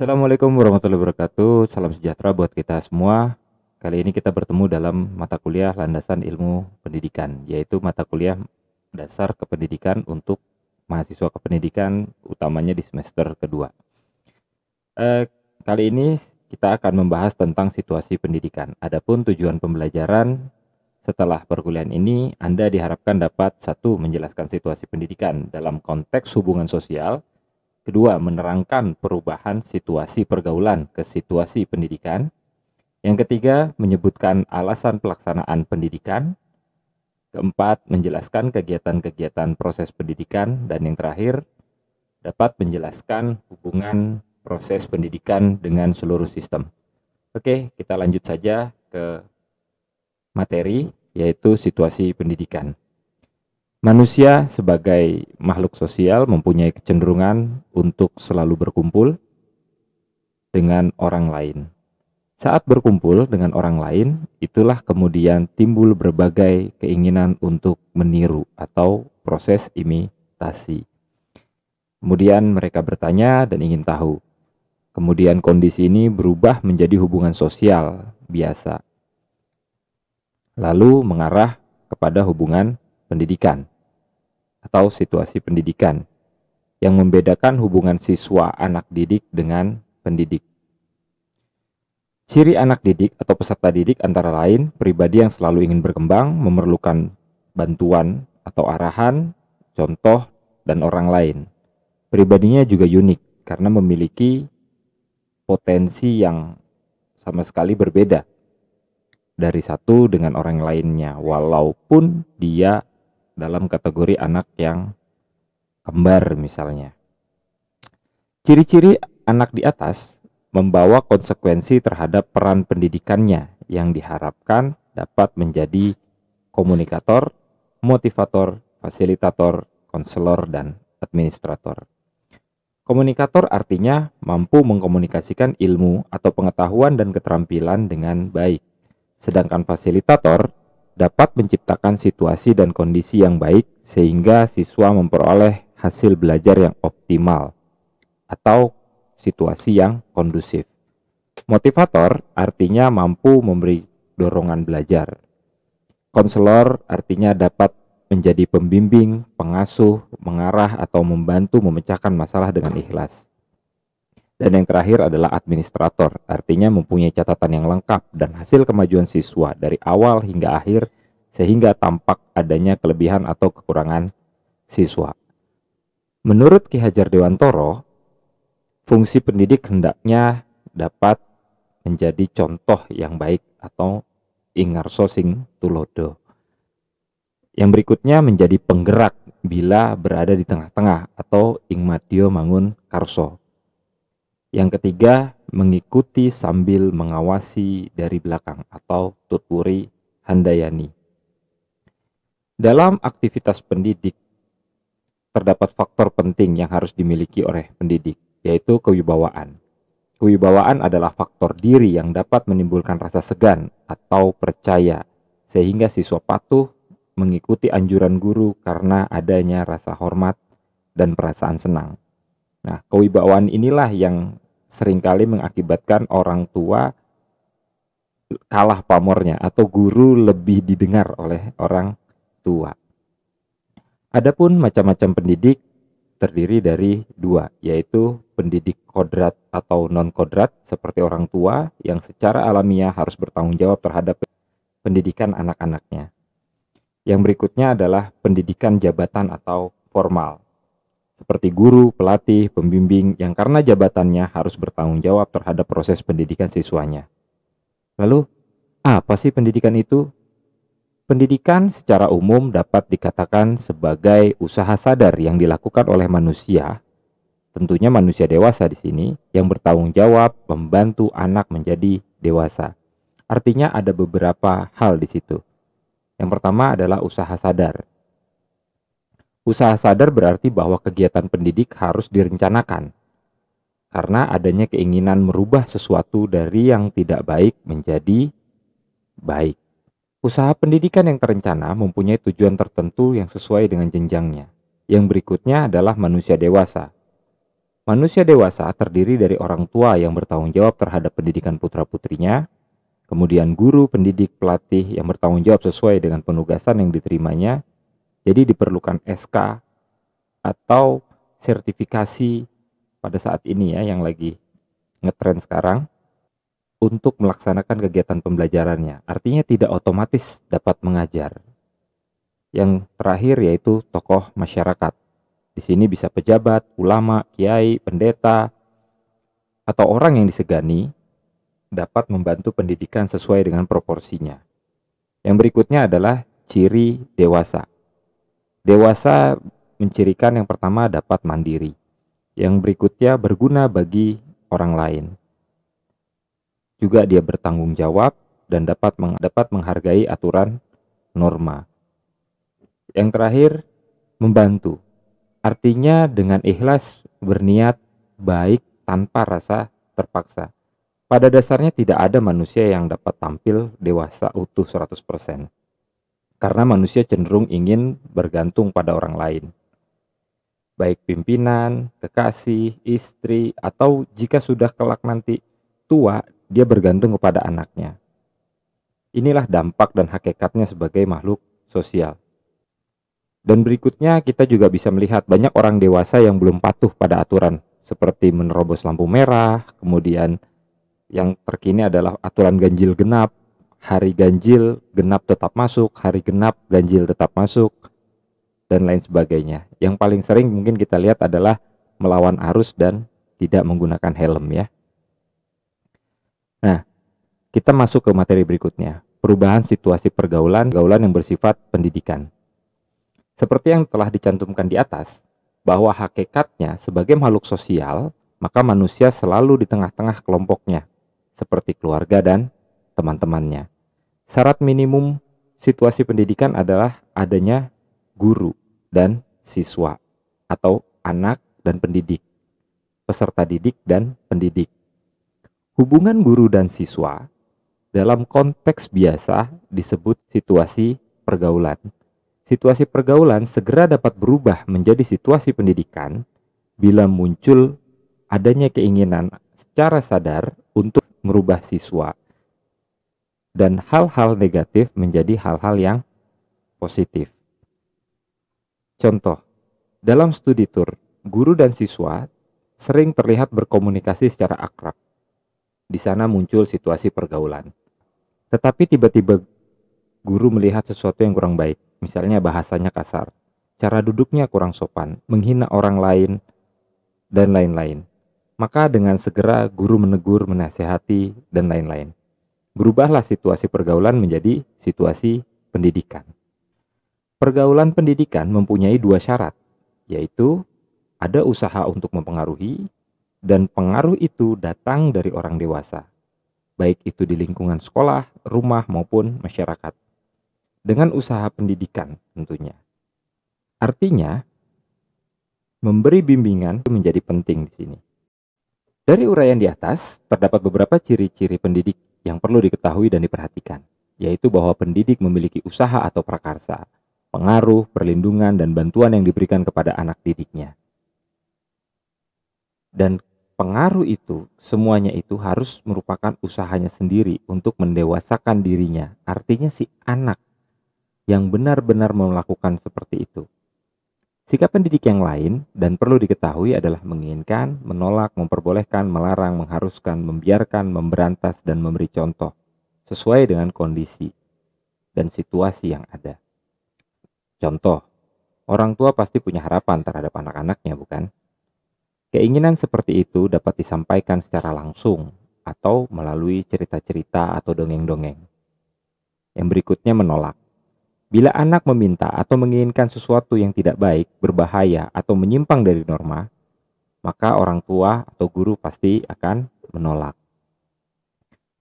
Assalamualaikum warahmatullahi wabarakatuh. Salam sejahtera buat kita semua. Kali ini kita bertemu dalam mata kuliah landasan ilmu pendidikan, yaitu mata kuliah dasar kependidikan untuk mahasiswa kependidikan, utamanya di semester kedua. Eh, kali ini kita akan membahas tentang situasi pendidikan. Adapun tujuan pembelajaran setelah perkuliahan ini, Anda diharapkan dapat satu menjelaskan situasi pendidikan dalam konteks hubungan sosial, Kedua, menerangkan perubahan situasi pergaulan ke situasi pendidikan. Yang ketiga, menyebutkan alasan pelaksanaan pendidikan. Keempat, menjelaskan kegiatan-kegiatan proses pendidikan. Dan yang terakhir, dapat menjelaskan hubungan proses pendidikan dengan seluruh sistem. Oke, kita lanjut saja ke materi, yaitu situasi pendidikan. Manusia sebagai makhluk sosial mempunyai kecenderungan untuk selalu berkumpul dengan orang lain. Saat berkumpul dengan orang lain, itulah kemudian timbul berbagai keinginan untuk meniru atau proses imitasi. Kemudian mereka bertanya dan ingin tahu. Kemudian kondisi ini berubah menjadi hubungan sosial biasa. Lalu mengarah kepada hubungan pendidikan atau situasi pendidikan yang membedakan hubungan siswa anak didik dengan pendidik. Ciri anak didik atau peserta didik antara lain pribadi yang selalu ingin berkembang, memerlukan bantuan atau arahan, contoh, dan orang lain. Pribadinya juga unik karena memiliki potensi yang sama sekali berbeda dari satu dengan orang lainnya, walaupun dia dalam kategori anak yang kembar misalnya. Ciri-ciri anak di atas membawa konsekuensi terhadap peran pendidikannya yang diharapkan dapat menjadi komunikator, motivator, fasilitator, konselor, dan administrator. Komunikator artinya mampu mengkomunikasikan ilmu atau pengetahuan dan keterampilan dengan baik, sedangkan fasilitator dapat menciptakan situasi dan kondisi yang baik sehingga siswa memperoleh hasil belajar yang optimal atau situasi yang kondusif. Motivator artinya mampu memberi dorongan belajar. Konselor artinya dapat menjadi pembimbing, pengasuh, mengarah, atau membantu memecahkan masalah dengan ikhlas. Dan yang terakhir adalah administrator, artinya mempunyai catatan yang lengkap dan hasil kemajuan siswa dari awal hingga akhir sehingga tampak adanya kelebihan atau kekurangan siswa. Menurut Ki Hajar Dewantoro, fungsi pendidik hendaknya dapat menjadi contoh yang baik atau ingarso sing tulodo. Yang berikutnya menjadi penggerak bila berada di tengah-tengah atau ingmatio mangun karso yang ketiga, mengikuti sambil mengawasi dari belakang atau tuturi handayani. Dalam aktivitas pendidik, terdapat faktor penting yang harus dimiliki oleh pendidik, yaitu kewibawaan. Kewibawaan adalah faktor diri yang dapat menimbulkan rasa segan atau percaya, sehingga siswa patuh mengikuti anjuran guru karena adanya rasa hormat dan perasaan senang. Nah, kewibawaan inilah yang seringkali mengakibatkan orang tua kalah pamornya atau guru lebih didengar oleh orang tua. Adapun macam-macam pendidik terdiri dari dua, yaitu pendidik kodrat atau non-kodrat seperti orang tua yang secara alamiah harus bertanggung jawab terhadap pendidikan anak-anaknya. Yang berikutnya adalah pendidikan jabatan atau formal seperti guru, pelatih, pembimbing yang karena jabatannya harus bertanggung jawab terhadap proses pendidikan siswanya. Lalu, apa sih pendidikan itu? Pendidikan secara umum dapat dikatakan sebagai usaha sadar yang dilakukan oleh manusia, tentunya manusia dewasa di sini, yang bertanggung jawab membantu anak menjadi dewasa. Artinya ada beberapa hal di situ. Yang pertama adalah usaha sadar. Usaha sadar berarti bahwa kegiatan pendidik harus direncanakan, karena adanya keinginan merubah sesuatu dari yang tidak baik menjadi baik. Usaha pendidikan yang terencana mempunyai tujuan tertentu yang sesuai dengan jenjangnya. Yang berikutnya adalah manusia dewasa. Manusia dewasa terdiri dari orang tua yang bertanggung jawab terhadap pendidikan putra-putrinya, kemudian guru, pendidik, pelatih yang bertanggung jawab sesuai dengan penugasan yang diterimanya, jadi diperlukan SK atau sertifikasi pada saat ini ya yang lagi ngetren sekarang untuk melaksanakan kegiatan pembelajarannya. Artinya tidak otomatis dapat mengajar. Yang terakhir yaitu tokoh masyarakat. Di sini bisa pejabat, ulama, kiai, pendeta, atau orang yang disegani dapat membantu pendidikan sesuai dengan proporsinya. Yang berikutnya adalah ciri dewasa. Dewasa mencirikan yang pertama dapat mandiri, yang berikutnya berguna bagi orang lain. Juga dia bertanggung jawab dan dapat meng dapat menghargai aturan norma. Yang terakhir, membantu. Artinya dengan ikhlas berniat baik tanpa rasa terpaksa. Pada dasarnya tidak ada manusia yang dapat tampil dewasa utuh 100% karena manusia cenderung ingin bergantung pada orang lain, baik pimpinan, kekasih, istri, atau jika sudah kelak nanti tua, dia bergantung kepada anaknya. Inilah dampak dan hakikatnya sebagai makhluk sosial. Dan berikutnya kita juga bisa melihat banyak orang dewasa yang belum patuh pada aturan seperti menerobos lampu merah, kemudian yang terkini adalah aturan ganjil genap, hari ganjil genap tetap masuk, hari genap ganjil tetap masuk, dan lain sebagainya. Yang paling sering mungkin kita lihat adalah melawan arus dan tidak menggunakan helm ya. Nah, kita masuk ke materi berikutnya, perubahan situasi pergaulan, pergaulan yang bersifat pendidikan. Seperti yang telah dicantumkan di atas, bahwa hakikatnya sebagai makhluk sosial, maka manusia selalu di tengah-tengah kelompoknya, seperti keluarga dan teman-temannya. Syarat minimum situasi pendidikan adalah adanya guru dan siswa atau anak dan pendidik, peserta didik dan pendidik. Hubungan guru dan siswa dalam konteks biasa disebut situasi pergaulan. Situasi pergaulan segera dapat berubah menjadi situasi pendidikan bila muncul adanya keinginan secara sadar untuk merubah siswa dan hal-hal negatif menjadi hal-hal yang positif. Contoh, dalam studi tour guru dan siswa sering terlihat berkomunikasi secara akrab. Di sana muncul situasi pergaulan. Tetapi tiba-tiba guru melihat sesuatu yang kurang baik, misalnya bahasanya kasar, cara duduknya kurang sopan, menghina orang lain, dan lain-lain. Maka dengan segera guru menegur, menasehati, dan lain-lain berubahlah situasi pergaulan menjadi situasi pendidikan. Pergaulan pendidikan mempunyai dua syarat, yaitu ada usaha untuk mempengaruhi dan pengaruh itu datang dari orang dewasa, baik itu di lingkungan sekolah, rumah, maupun masyarakat. Dengan usaha pendidikan tentunya. Artinya, memberi bimbingan menjadi penting di sini. Dari uraian di atas, terdapat beberapa ciri-ciri pendidik yang perlu diketahui dan diperhatikan, yaitu bahwa pendidik memiliki usaha atau prakarsa, pengaruh, perlindungan, dan bantuan yang diberikan kepada anak didiknya. Dan pengaruh itu, semuanya itu harus merupakan usahanya sendiri untuk mendewasakan dirinya. Artinya si anak yang benar-benar melakukan seperti itu. Sikap pendidik yang lain dan perlu diketahui adalah menginginkan, menolak, memperbolehkan, melarang, mengharuskan, membiarkan, memberantas, dan memberi contoh sesuai dengan kondisi dan situasi yang ada. Contoh, orang tua pasti punya harapan terhadap anak-anaknya, bukan? Keinginan seperti itu dapat disampaikan secara langsung atau melalui cerita-cerita atau dongeng-dongeng. Yang berikutnya menolak. Bila anak meminta atau menginginkan sesuatu yang tidak baik, berbahaya, atau menyimpang dari norma, maka orang tua atau guru pasti akan menolak.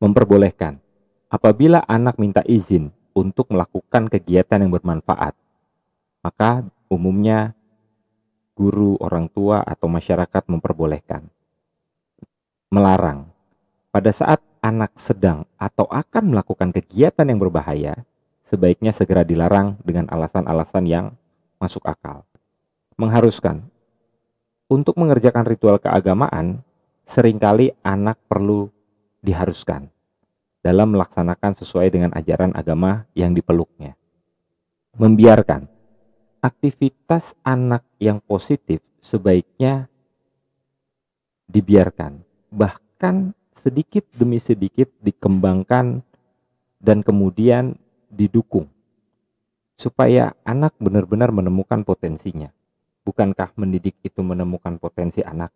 Memperbolehkan apabila anak minta izin untuk melakukan kegiatan yang bermanfaat, maka umumnya guru, orang tua, atau masyarakat memperbolehkan. Melarang pada saat anak sedang atau akan melakukan kegiatan yang berbahaya, sebaiknya segera dilarang dengan alasan-alasan yang masuk akal. Mengharuskan. Untuk mengerjakan ritual keagamaan, seringkali anak perlu diharuskan dalam melaksanakan sesuai dengan ajaran agama yang dipeluknya. Membiarkan aktivitas anak yang positif sebaiknya dibiarkan, bahkan sedikit demi sedikit dikembangkan dan kemudian didukung supaya anak benar-benar menemukan potensinya. Bukankah mendidik itu menemukan potensi anak?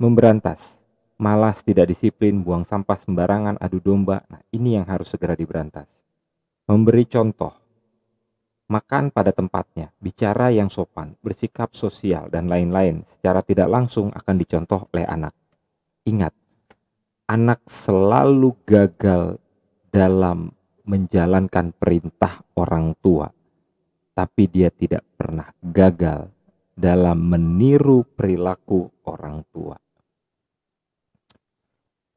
Memberantas, malas, tidak disiplin, buang sampah sembarangan, adu domba. Nah, ini yang harus segera diberantas. Memberi contoh, makan pada tempatnya, bicara yang sopan, bersikap sosial, dan lain-lain secara tidak langsung akan dicontoh oleh anak. Ingat, anak selalu gagal dalam menjalankan perintah orang tua, tapi dia tidak pernah gagal dalam meniru perilaku orang tua.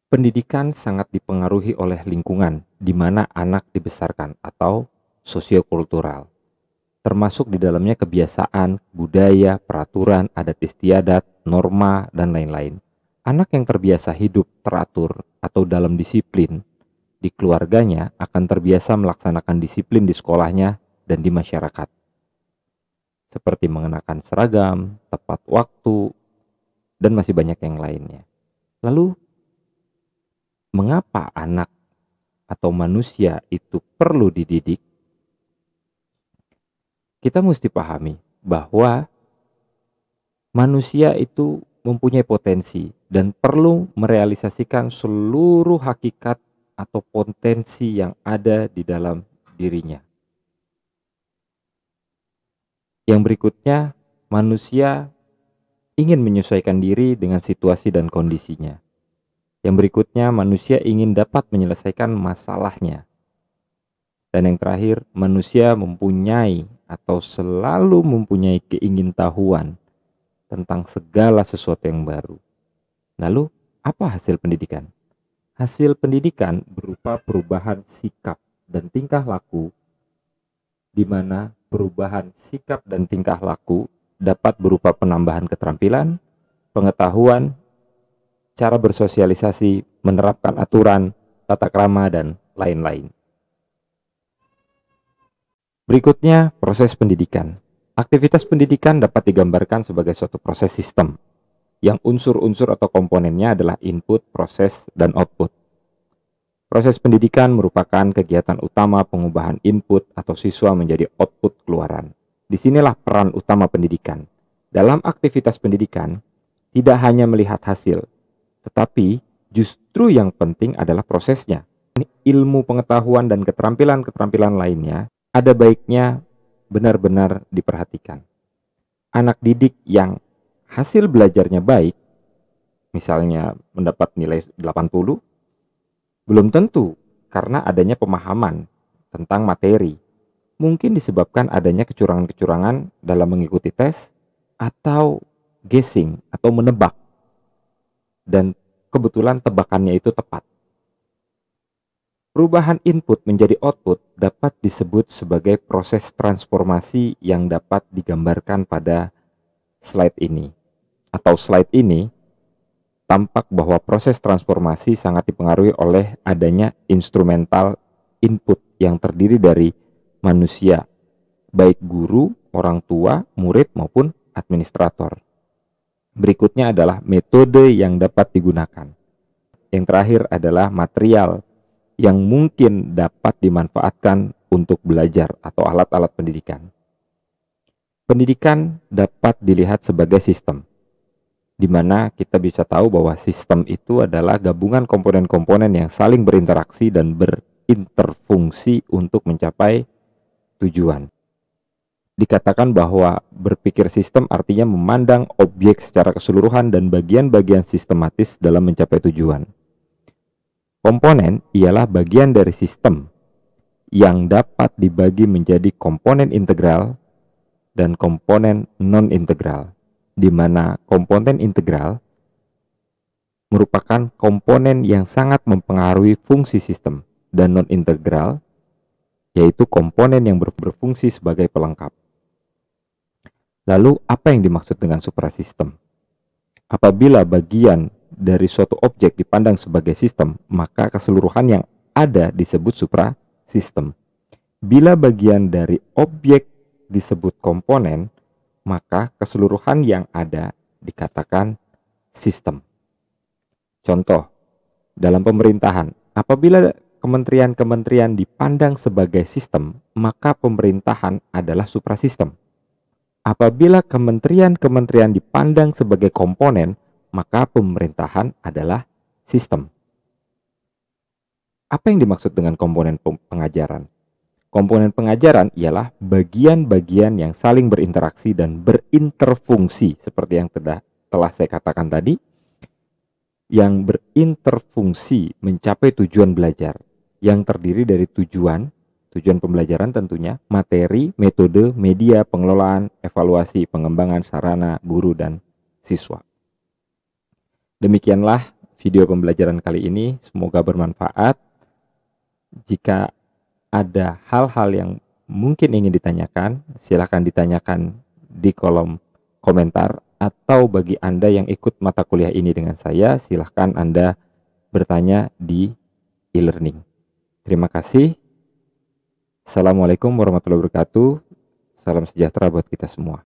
Pendidikan sangat dipengaruhi oleh lingkungan di mana anak dibesarkan atau sosiokultural. Termasuk di dalamnya kebiasaan, budaya, peraturan, adat istiadat, norma, dan lain-lain. Anak yang terbiasa hidup teratur atau dalam disiplin di keluarganya akan terbiasa melaksanakan disiplin di sekolahnya dan di masyarakat. Seperti mengenakan seragam, tepat waktu, dan masih banyak yang lainnya. Lalu, mengapa anak atau manusia itu perlu dididik? Kita mesti pahami bahwa manusia itu mempunyai potensi dan perlu merealisasikan seluruh hakikat atau potensi yang ada di dalam dirinya. Yang berikutnya, manusia ingin menyesuaikan diri dengan situasi dan kondisinya. Yang berikutnya, manusia ingin dapat menyelesaikan masalahnya. Dan yang terakhir, manusia mempunyai atau selalu mempunyai keingintahuan tentang segala sesuatu yang baru. Lalu, apa hasil pendidikan? Hasil pendidikan berupa perubahan sikap dan tingkah laku, di mana perubahan sikap dan tingkah laku dapat berupa penambahan keterampilan, pengetahuan, cara bersosialisasi, menerapkan aturan, tata krama, dan lain-lain. Berikutnya, proses pendidikan. Aktivitas pendidikan dapat digambarkan sebagai suatu proses sistem yang unsur-unsur atau komponennya adalah input, proses, dan output. Proses pendidikan merupakan kegiatan utama pengubahan input atau siswa menjadi output keluaran. Disinilah peran utama pendidikan. Dalam aktivitas pendidikan, tidak hanya melihat hasil, tetapi justru yang penting adalah prosesnya. Ilmu pengetahuan dan keterampilan-keterampilan lainnya ada baiknya benar-benar diperhatikan. Anak didik yang hasil belajarnya baik, misalnya mendapat nilai 80, belum tentu karena adanya pemahaman tentang materi. Mungkin disebabkan adanya kecurangan-kecurangan dalam mengikuti tes atau guessing atau menebak. Dan kebetulan tebakannya itu tepat. Perubahan input menjadi output dapat disebut sebagai proses transformasi yang dapat digambarkan pada slide ini atau slide ini, tampak bahwa proses transformasi sangat dipengaruhi oleh adanya instrumental input yang terdiri dari manusia, baik guru, orang tua, murid, maupun administrator. Berikutnya adalah metode yang dapat digunakan. Yang terakhir adalah material yang mungkin dapat dimanfaatkan untuk belajar atau alat-alat pendidikan. Pendidikan dapat dilihat sebagai sistem, di mana kita bisa tahu bahwa sistem itu adalah gabungan komponen-komponen yang saling berinteraksi dan berinterfungsi untuk mencapai tujuan. Dikatakan bahwa berpikir sistem artinya memandang objek secara keseluruhan dan bagian-bagian sistematis dalam mencapai tujuan. Komponen ialah bagian dari sistem yang dapat dibagi menjadi komponen integral dan komponen non-integral di mana komponen integral merupakan komponen yang sangat mempengaruhi fungsi sistem dan non-integral, yaitu komponen yang berfungsi sebagai pelengkap. Lalu, apa yang dimaksud dengan suprasistem? Apabila bagian dari suatu objek dipandang sebagai sistem, maka keseluruhan yang ada disebut suprasistem. Bila bagian dari objek disebut komponen, maka keseluruhan yang ada dikatakan sistem. Contoh, dalam pemerintahan, apabila kementerian-kementerian dipandang sebagai sistem, maka pemerintahan adalah suprasistem. Apabila kementerian-kementerian dipandang sebagai komponen, maka pemerintahan adalah sistem. Apa yang dimaksud dengan komponen pengajaran? Komponen pengajaran ialah bagian-bagian yang saling berinteraksi dan berinterfungsi seperti yang telah, saya katakan tadi yang berinterfungsi mencapai tujuan belajar yang terdiri dari tujuan tujuan pembelajaran tentunya materi, metode, media, pengelolaan, evaluasi, pengembangan sarana guru dan siswa. Demikianlah video pembelajaran kali ini, semoga bermanfaat. Jika ada hal-hal yang mungkin ingin ditanyakan, silahkan ditanyakan di kolom komentar atau bagi Anda yang ikut mata kuliah ini dengan saya, silahkan Anda bertanya di e-learning. Terima kasih. Assalamualaikum warahmatullahi wabarakatuh. Salam sejahtera buat kita semua.